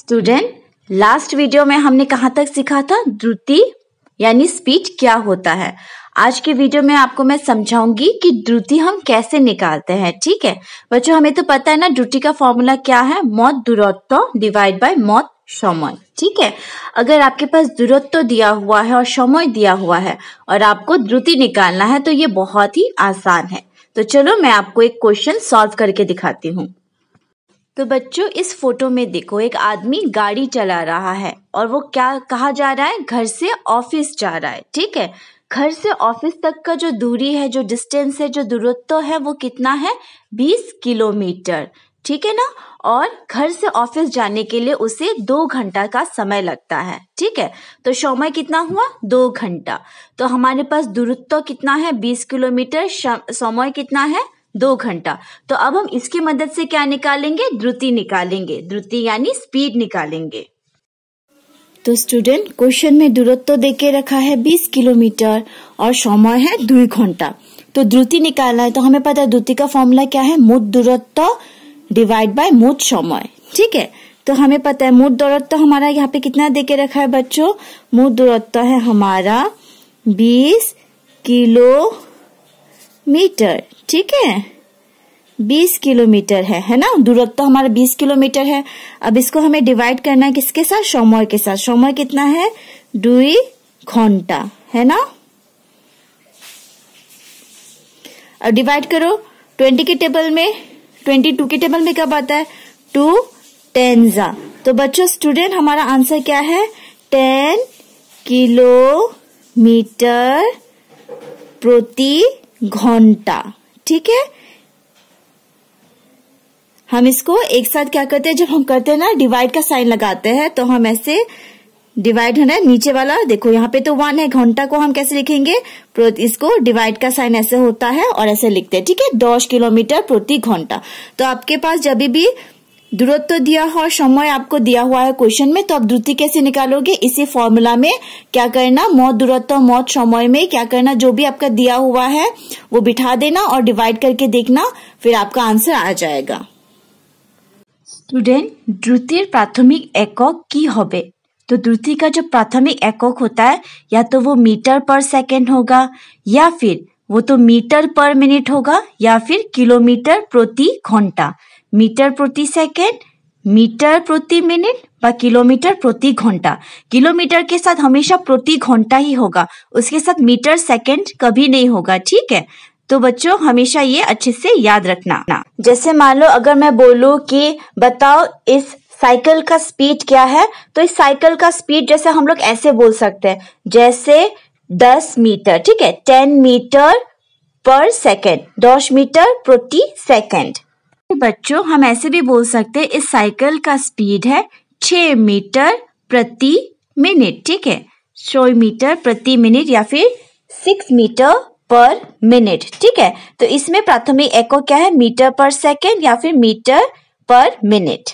student last video में हमने कहाँ तक सीखा था द्रुति यानी स्पीच क्या होता है आज के वीडियो में आपको मैं समझाऊंगी कि द्रुति हम कैसे निकालते हैं ठीक है बच्चों हमें तो पता है ना द्रुति का फॉर्मूला क्या है मौत दूरत्व डिवाइड बाय मौत समय ठीक है अगर आपके पास दूरत्व दिया हुआ है और समय दिया हुआ है और आपको द्रुति निकालना है तो ये बहुत ही आसान है तो चलो मैं आपको एक क्वेश्चन सॉल्व करके दिखाती हूँ तो बच्चों इस फोटो में देखो एक आदमी गाड़ी चला रहा है और वो क्या कहा जा रहा है घर से ऑफिस जा रहा है ठीक है घर से ऑफिस तक का जो दूरी है जो डिस्टेंस है जो दूरत्व है वो कितना है बीस किलोमीटर ठीक है ना और घर से ऑफिस जाने के लिए उसे दो घंटा का समय लगता है ठीक है तो समय कितना हुआ दो घंटा तो हमारे पास दूरत्व कितना है बीस किलोमीटर समय कितना है दो घंटा तो अब हम इसकी मदद से क्या निकालेंगे द्रुति निकालेंगे द्रुति यानी स्पीड निकालेंगे तो स्टूडेंट क्वेश्चन में दूरत्व देके रखा है 20 किलोमीटर और समय है दो घंटा तो द्रुति निकालना है तो हमें पता है द्रुति का फॉर्मूला क्या है मोट दूरत्व डिवाइड बाय मोट समय ठीक है तो हमें पता है मोट दूरत्व हमारा यहाँ पे कितना देके रखा है बच्चों मोट दूरत्व है हमारा बीस किलो मीटर ठीक है बीस किलोमीटर है है ना दूरत तो हमारा बीस किलोमीटर है अब इसको हमें डिवाइड करना है किसके साथ सोमवार के साथ सोमवार कितना है दुई घंटा है ना और डिवाइड करो ट्वेंटी के टेबल में ट्वेंटी टू के टेबल में कब आता है टू टेनजा तो बच्चों स्टूडेंट हमारा आंसर क्या है टेन किलोमीटर प्रति घंटा ठीक है हम इसको एक साथ क्या करते हैं जब हम करते हैं ना डिवाइड का साइन लगाते हैं तो हम ऐसे डिवाइड है ना नीचे वाला देखो यहाँ पे तो वन है घंटा को हम कैसे लिखेंगे इसको डिवाइड का साइन ऐसे होता है और ऐसे लिखते हैं ठीक है दस किलोमीटर प्रति घंटा तो आपके पास जब भी दूरत्व तो दिया हुआ समय आपको दिया हुआ है क्वेश्चन में तो आप द्रुति कैसे निकालोगे इसी फॉर्मूला में क्या करना मौत दूरत्व तो मौत समय में क्या करना जो भी आपका दिया हुआ है वो बिठा देना और डिवाइड करके देखना फिर आपका आंसर आ जाएगा स्टूडेंट द्रुतिर प्राथमिक एकक की होबे तो द्रुति का जो प्राथमिक एकक होता है या तो वो मीटर पर सेकेंड होगा या फिर वो तो मीटर पर मिनट होगा या फिर किलोमीटर प्रति घंटा मीटर प्रति सेकेंड मीटर प्रति मिनट व किलोमीटर प्रति घंटा किलोमीटर के साथ हमेशा प्रति घंटा ही होगा उसके साथ मीटर सेकेंड कभी नहीं होगा ठीक है तो बच्चों हमेशा ये अच्छे से याद रखना जैसे मान लो अगर मैं बोलूँ कि बताओ इस साइकिल का स्पीड क्या है तो इस साइकिल का स्पीड जैसे हम लोग ऐसे बोल सकते हैं जैसे दस मीटर ठीक है टेन मीटर पर सेकेंड दस मीटर प्रति सेकेंड बच्चों हम ऐसे भी बोल सकते हैं इस साइकिल का स्पीड है छ मीटर प्रति मिनट ठीक है सौ मीटर प्रति मिनट या फिर सिक्स मीटर पर मिनट ठीक है तो इसमें प्राथमिक एको क्या है मीटर पर सेकेंड या फिर मीटर पर मिनट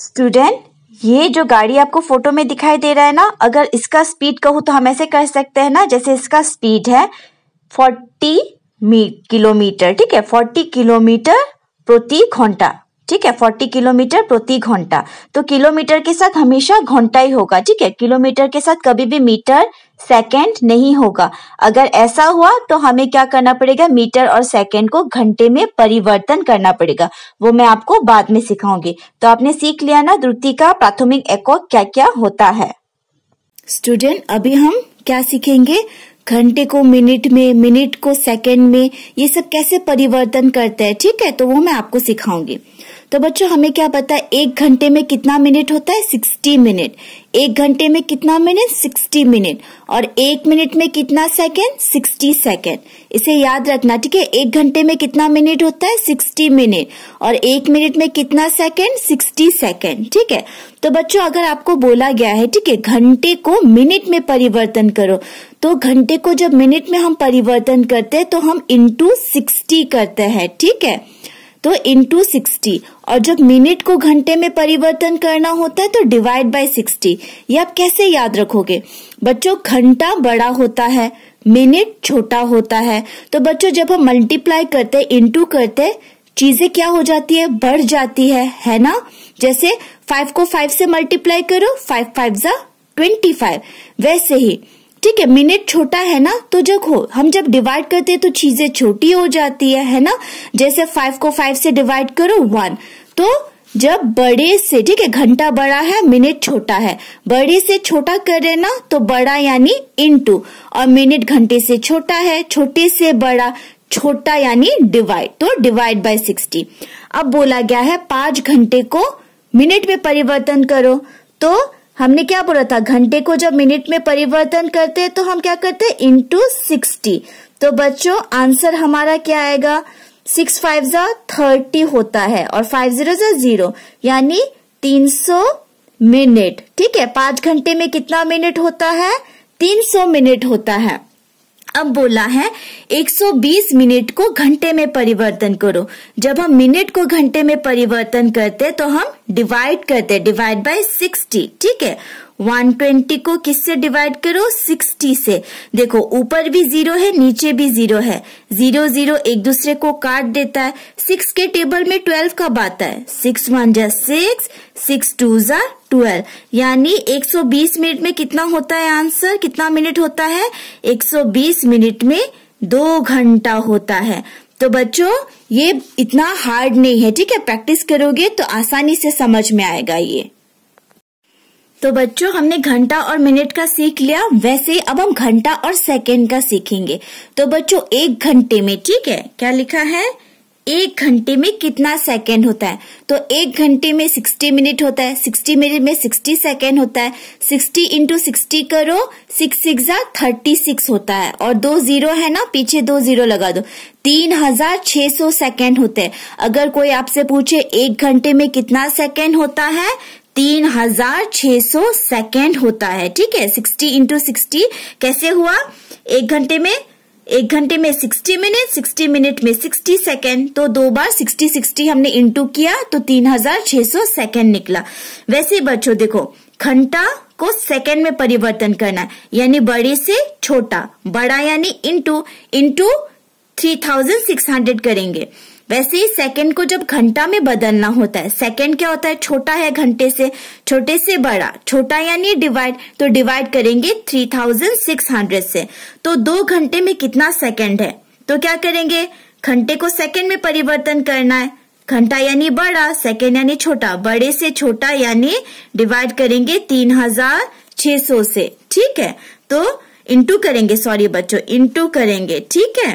स्टूडेंट ये जो गाड़ी आपको फोटो में दिखाई दे रहा है ना अगर इसका स्पीड कहूँ तो हम ऐसे कर सकते हैं ना जैसे इसका स्पीड है फोर्टी किलोमीटर ठीक है फोर्टी किलोमीटर प्रति घंटा ठीक है फोर्टी किलोमीटर प्रति घंटा तो किलोमीटर के साथ हमेशा घंटा ही होगा ठीक है किलोमीटर के साथ कभी भी मीटर सेकेंड नहीं होगा अगर ऐसा हुआ तो हमें क्या करना पड़ेगा मीटर और सेकेंड को घंटे में परिवर्तन करना पड़ेगा वो मैं आपको बाद में सिखाऊंगी तो आपने सीख लिया ना द्रुति का प्राथमिक एक क्या क्या होता है स्टूडेंट अभी हम क्या सीखेंगे घंटे को मिनट में मिनट को सेकंड में ये सब कैसे परिवर्तन करते हैं ठीक है तो वो मैं आपको सिखाऊंगी तो बच्चों हमें क्या पता है एक घंटे में कितना मिनट होता है सिक्सटी मिनट एक घंटे में कितना मिनट सिक्सटी मिनट और एक मिनट में कितना सेकेंड सिक्सटी सेकेंड इसे याद रखना ठीक है एक घंटे में कितना मिनट होता है सिक्सटी मिनट और एक मिनट में कितना सेकेंड सिक्सटी सेकेंड ठीक है तो बच्चों अगर आपको बोला गया है ठीक है घंटे को मिनट में परिवर्तन करो तो घंटे को जब मिनट में हम परिवर्तन करते हैं तो हम इंटू सिक्सटी करते हैं ठीक है तो इंटू सिक्सटी और जब मिनट को घंटे में परिवर्तन करना होता है तो डिवाइड बाय सिक्सटी ये आप कैसे याद रखोगे बच्चों घंटा बड़ा होता है मिनट छोटा होता है तो बच्चों जब हम मल्टीप्लाई करते इंटू करते चीजें क्या हो जाती है बढ़ जाती है है ना जैसे फाइव को फाइव से मल्टीप्लाई करो फाइव फाइव जा ट्वेंटी फाइव वैसे ही ठीक है मिनट छोटा है ना तो देखो हम जब डिवाइड करते हैं तो चीजें छोटी हो जाती है है ना जैसे फाइव को फाइव से डिवाइड करो वन तो जब बड़े से ठीक है घंटा बड़ा है मिनट छोटा है बड़े से छोटा करे ना तो बड़ा यानी इनटू और मिनट घंटे से छोटा है छोटे से बड़ा छोटा यानी डिवाइड तो डिवाइड बाय सिक्सटी अब बोला गया है पांच घंटे को मिनट में परिवर्तन करो तो हमने क्या बोला था घंटे को जब मिनट में परिवर्तन करते हैं तो हम क्या करते हैं इंटू सिक्सटी तो बच्चों आंसर हमारा क्या आएगा सिक्स फाइव जो थर्टी होता है और फाइव जीरो जा जीरो यानी तीन सौ मिनट ठीक है पांच घंटे में कितना मिनट होता है तीन सौ मिनट होता है अब बोला है 120 मिनट को घंटे में परिवर्तन करो जब हम मिनट को घंटे में परिवर्तन करते तो हम डिवाइड करते डिवाइड बाय 60 ठीक है 120 को किससे डिवाइड करो 60 से देखो ऊपर भी जीरो है नीचे भी जीरो है जीरो जीरो एक दूसरे को काट देता है सिक्स के टेबल में ट्वेल्व कब आता है सिक्स वन जा सिक्स सिक्स टू जा ट्वेल्व यानी 120 मिनट में कितना होता है आंसर कितना मिनट होता है 120 मिनट में दो घंटा होता है तो बच्चों ये इतना हार्ड नहीं है ठीक है प्रैक्टिस करोगे तो आसानी से समझ में आएगा ये तो बच्चों हमने घंटा और मिनट का सीख लिया वैसे अब हम घंटा और सेकेंड का सीखेंगे तो बच्चों एक घंटे में ठीक है क्या लिखा है एक घंटे में कितना सेकेंड होता है तो एक घंटे में सिक्सटी मिनट होता है सिक्सटी मिनट में सिक्सटी सेकेंड होता है सिक्सटी इंटू सिक्सटी करो सिक्स सिक्स थर्टी सिक्स होता है और दो जीरो है ना पीछे दो जीरो लगा दो तीन हजार छह सौ सेकेंड होते हैं अगर कोई आपसे पूछे एक घंटे में कितना सेकेंड होता है तीन हजार छह सौ सेकेंड होता है ठीक है सिक्सटी इंटू सिक्सटी कैसे हुआ एक घंटे में एक घंटे में सिक्सटी मिनट सिक्सटी मिनट में सिक्सटी सेकेंड तो दो बार सिक्सटी सिक्सटी हमने इंटू किया तो तीन हजार छह सौ सेकेंड निकला वैसे बच्चों देखो घंटा को सेकेंड में परिवर्तन करना है यानी बड़े से छोटा बड़ा यानी into into three thousand six hundred करेंगे वैसे ही सेकंड को जब घंटा में बदलना होता है सेकंड क्या होता है छोटा है घंटे से छोटे से बड़ा छोटा यानी डिवाइड तो डिवाइड करेंगे 3600 से तो दो घंटे में कितना सेकंड है तो क्या करेंगे घंटे को सेकंड में परिवर्तन करना है घंटा यानी बड़ा सेकंड यानी छोटा बड़े से छोटा यानी डिवाइड करेंगे सौ से ठीक है तो इंटू करेंगे सॉरी बच्चों इंटू करेंगे ठीक है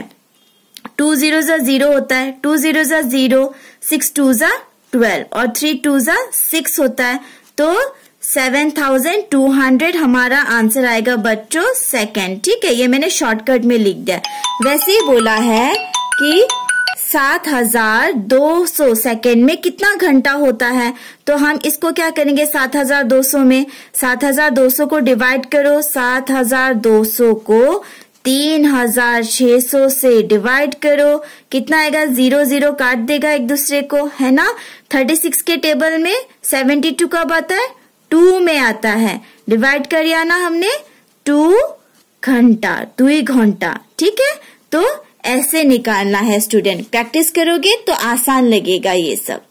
टू जीरो जा जीरो होता है टू जीरो जा जीरो सिक्स टू जा ट्वेल्व और थ्री टू जा सिक्स होता है तो सेवन थाउजेंड टू हंड्रेड हमारा आंसर आएगा बच्चों सेकंड ठीक है ये मैंने शॉर्टकट में लिख दिया वैसे ही बोला है कि सात हजार दो सौ सेकेंड में कितना घंटा होता है तो हम इसको क्या करेंगे सात हजार दो सौ में सात हजार दो सौ को डिवाइड करो सात हजार दो सौ को तीन हजार छह सौ से डिवाइड करो कितना आएगा जीरो जीरो काट देगा एक दूसरे को है ना थर्टी सिक्स के टेबल में सेवेंटी टू कब आता है टू में आता है डिवाइड कर आना हमने टू घंटा टू ही घंटा ठीक है तो ऐसे निकालना है स्टूडेंट प्रैक्टिस करोगे तो आसान लगेगा ये सब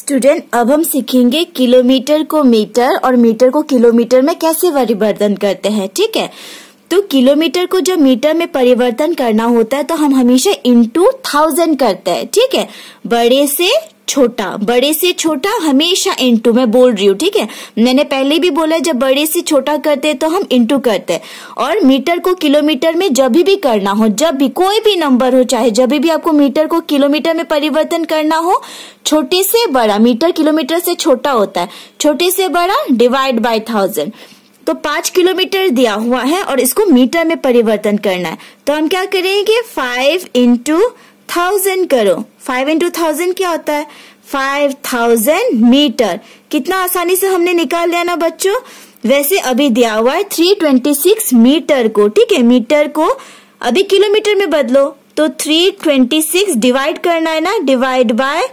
स्टूडेंट अब हम सीखेंगे किलोमीटर को मीटर और मीटर को किलोमीटर में कैसे परिवर्तन करते हैं ठीक है तो किलोमीटर को जब मीटर में परिवर्तन करना होता है तो हम हमेशा इंटू थाउजेंड करते हैं ठीक है बड़े से छोटा बड़े से छोटा हमेशा इंटू मैं बोल रही हूँ ठीक है मैंने पहले भी बोला जब बड़े से छोटा करते हैं तो हम इंटू करते हैं और मीटर को किलोमीटर में जब भी करना हो जब भी कोई भी नंबर हो चाहे जब भी आपको मीटर को किलोमीटर में परिवर्तन करना हो छोटे से बड़ा मीटर किलोमीटर से छोटा होता है छोटे से बड़ा डिवाइड बाय थाउजेंड तो पांच किलोमीटर दिया हुआ है और इसको मीटर में परिवर्तन करना है तो हम क्या करेंगे फाइव इंटू थाउजेंड करो फाइव इंटू थाउजेंड क्या होता है फाइव थाउजेंड मीटर कितना आसानी से हमने निकाल लिया ना बच्चों वैसे अभी दिया हुआ है थ्री ट्वेंटी सिक्स मीटर को ठीक है मीटर को अभी किलोमीटर में बदलो तो थ्री ट्वेंटी सिक्स डिवाइड करना है ना डिवाइड बाय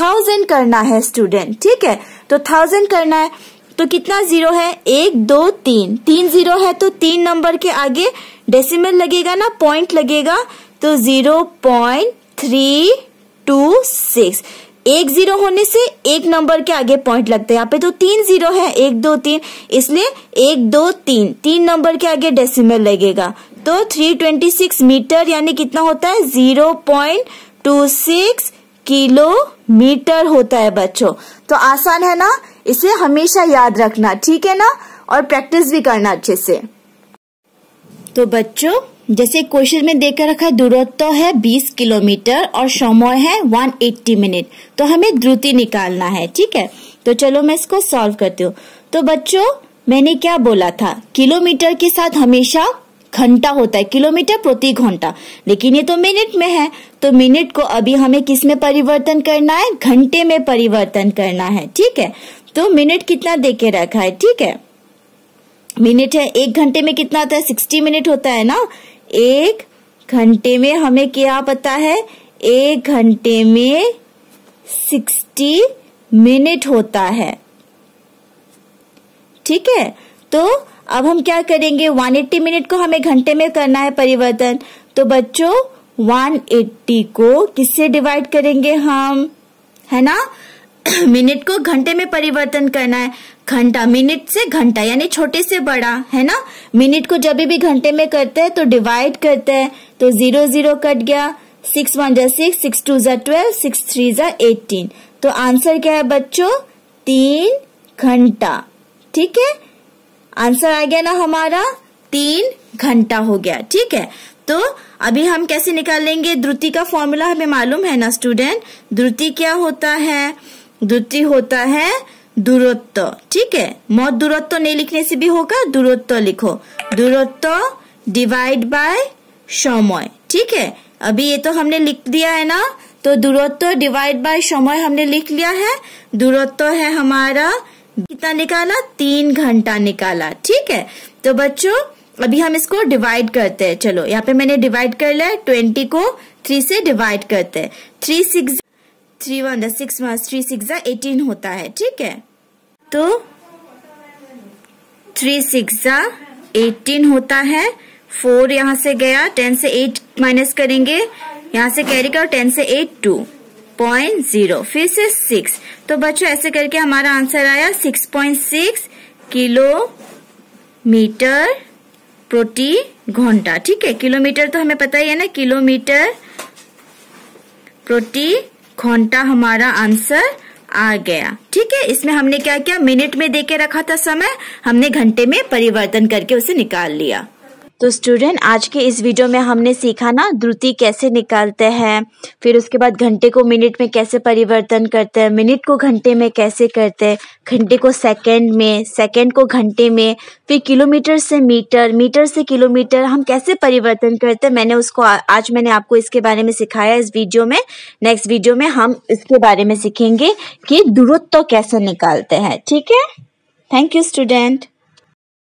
थाउजेंड करना है स्टूडेंट ठीक है तो थाउजेंड करना है तो कितना जीरो है एक दो तीन तीन जीरो है तो तीन नंबर के आगे डेसिमल लगेगा ना पॉइंट लगेगा तो zero point three two six एक जीरो होने से एक नंबर के आगे पॉइंट लगता है यहाँ पे तो तीन जीरो है एक दो तीन इसलिए एक दो तीन तीन नंबर के आगे डेसिमल लगेगा तो थ्री ट्वेंटी सिक्स मीटर यानी कितना होता है zero point two six kilometre होता है बच्चों तो आसान है ना इसे हमेशा याद रखना ठीक है ना और प्रैक्टिस भी करना अच्छे से तो बच्चों जैसे क्वेश्चन में देकर रखा है दूरत्व तो है 20 किलोमीटर और समय है 180 मिनट तो हमें द्रुति निकालना है ठीक है तो चलो मैं इसको सॉल्व करती हूँ तो बच्चों मैंने क्या बोला था किलोमीटर के साथ हमेशा घंटा होता है किलोमीटर प्रति घंटा लेकिन ये तो मिनट में है तो मिनट को अभी हमें किस में परिवर्तन करना है घंटे में परिवर्तन करना है ठीक है तो मिनट कितना दे के रखा है ठीक है मिनट है एक घंटे में कितना होता है सिक्सटी मिनट होता है ना एक घंटे में हमें क्या पता है एक घंटे में सिक्सटी मिनट होता है ठीक है तो अब हम क्या करेंगे 180 मिनट को हमें घंटे में करना है परिवर्तन तो बच्चों 180 को किससे डिवाइड करेंगे हम है ना मिनट को घंटे में परिवर्तन करना है घंटा मिनट से घंटा यानी छोटे से बड़ा है ना मिनट को जब भी घंटे में करते हैं तो डिवाइड करते हैं तो जीरो जीरो कट गया सिक्स वन जा सिक्स सिक्स टू जा ट्वेल्व सिक्स थ्री जा एटीन तो आंसर क्या है बच्चों तीन घंटा ठीक है आंसर आ गया ना हमारा तीन घंटा हो गया ठीक है तो अभी हम कैसे निकालेंगे द्रुति का फॉर्मूला हमें मालूम है ना स्टूडेंट द्रुति क्या होता है द्वितीय होता है दूरत्व ठीक है मौत दूरत्व नहीं लिखने से भी होगा दूरत्व लिखो दूरत्व डिवाइड बाय समय ठीक है अभी ये तो हमने लिख दिया है ना तो दूरत्व डिवाइड बाय समय हमने लिख लिया है दूरत्व है हमारा कितना निकाला तीन घंटा निकाला ठीक है तो बच्चों अभी हम इसको डिवाइड करते हैं चलो यहाँ पे मैंने डिवाइड कर लिया ट्वेंटी को थ्री से डिवाइड करते हैं थ्री सिक्स थ्री वन दस सिक्स थ्री सिक्स एटीन होता है ठीक है तो थ्री सिक्स एटीन होता है फोर यहाँ से गया टेन से एट माइनस करेंगे यहाँ से कैरी करो टेन से एट टू पॉइंट जीरो फिर से सिक्स तो बच्चों ऐसे करके हमारा आंसर आया सिक्स पॉइंट सिक्स किलोमीटर प्रति घंटा ठीक है किलोमीटर तो हमें पता ही है ना किलोमीटर प्रति घंटा हमारा आंसर आ गया ठीक है इसमें हमने क्या किया मिनट में देके रखा था समय हमने घंटे में परिवर्तन करके उसे निकाल लिया तो स्टूडेंट आज के इस वीडियो में हमने सीखा ना द्रुति कैसे निकालते हैं फिर उसके बाद घंटे को मिनट में कैसे परिवर्तन करते हैं मिनट को घंटे में कैसे करते हैं घंटे को सेकंड में सेकंड को घंटे में फिर किलोमीटर से मीटर मीटर से किलोमीटर हम कैसे परिवर्तन करते हैं मैंने उसको आज मैंने आपको इसके बारे में सिखाया इस वीडियो में नेक्स्ट वीडियो में हम इसके बारे में सीखेंगे कि दूरत्व तो कैसे निकालते हैं ठीक है थैंक यू स्टूडेंट